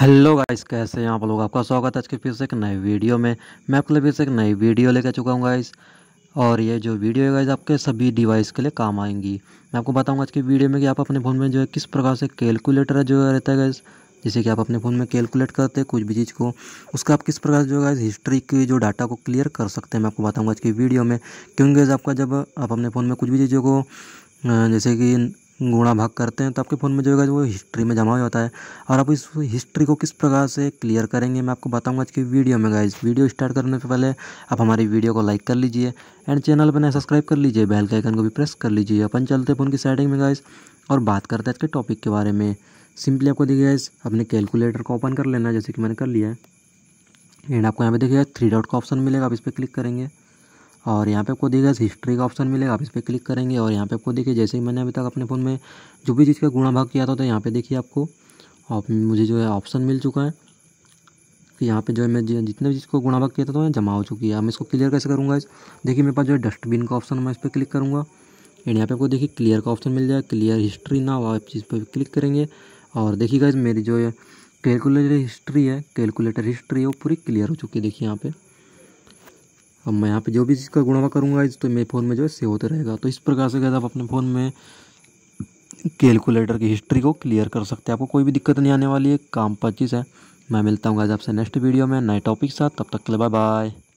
hello guys कैसे हैं आप लोग आपका स्वागत है आज के फिर से एक नए वीडियो में मैं आपके लिए फिर से एक नई वीडियो लेकर चुका हूँ गाइस और ये जो वीडियो है गाइस आपके सभी डिवाइस के लिए काम आएंगी मैं आपको बताऊँगा आज के वीडियो में कि आप अपने फ़ोन में जो है किस प्रकार से कैलकुलेटर जो रहता है गाइस जैसे कि आप अपने फ़ोन में कैलकुलेट करते हैं कुछ भी चीज़ को उसका आप किस प्रकार जो है हिस्ट्री की जो डाटा को क्लियर कर सकते हैं मैं आपको बताऊँगा आज की वीडियो में क्योंकि आपका जब आप अपने फ़ोन में कुछ भी चीज़ों को जैसे कि गुणा भाग करते हैं तो आपके फ़ोन में जो है वो हिस्ट्री में जमा हो जाता है और आप इस हिस्ट्री को किस प्रकार से क्लियर करेंगे मैं आपको बताऊंगा आज की वीडियो में गाइज वीडियो स्टार्ट करने से पहले आप हमारी वीडियो को लाइक कर लीजिए एंड चैनल पर नए सब्सक्राइब कर लीजिए बेल के आइकन को भी प्रेस कर लीजिए अपन चलते फ़ोन की सेटिंग में गाइज और बात करते हैं आज के टॉपिक के बारे में सिंपली आपको देखिए गाइज अपने कैलकुलेटर को ओपन कर लेना जैसे कि मैंने कर लिया है एंड आपको यहाँ पे देखिए थ्री डॉट का ऑप्शन मिलेगा आप इस पर क्लिक करेंगे और यहाँ पे आपको इस हिस्ट्री का ऑप्शन मिलेगा आप इस पर क्लिक करेंगे और यहाँ पे आपको देखिए जैसे ही मैंने अभी तक अपने फ़ोन में जो भी चीज़ का गुणा भाग किया था तो यहाँ पे देखिए आपको आप मुझे जो है ऑप्शन मिल चुका है कि यहाँ पे जो है मैं जितने भी चीज़ को गुणा भाग किया था तो यहाँ जमा हो चुकी है मैं इसको क्लियर कैसे करूँगा इस देखिए मेरे पास जो है डस्टबिन का ऑप्शन मैं इस पर क्लिक करूँगा एंड यहाँ पे आपको देखिए क्लियर का ऑप्शन मिल जाएगा क्लियर हिस्ट्री ना आप चीज़ पर क्लिक करेंगे और देखिएगा मेरी जो है कैलकुलेटर हिस्ट्री है कैलकुलेटर हिस्ट्री है वो पूरी क्लियर हो चुकी है देखिए यहाँ पर अब मैं यहाँ पे जो भी चीज़ का गुणवा करूँगा इस तो मेरे फ़ोन में जो है सेव होता रहेगा तो इस प्रकार से गैस आप अपने फ़ोन में कैलकुलेटर की हिस्ट्री को क्लियर कर सकते हैं आपको कोई भी दिक्कत नहीं आने वाली है काम पच्चीस है मैं मिलता हूँ आज आपसे नेक्स्ट वीडियो में नए टॉपिक साथ तब तक के लिए बाय बाय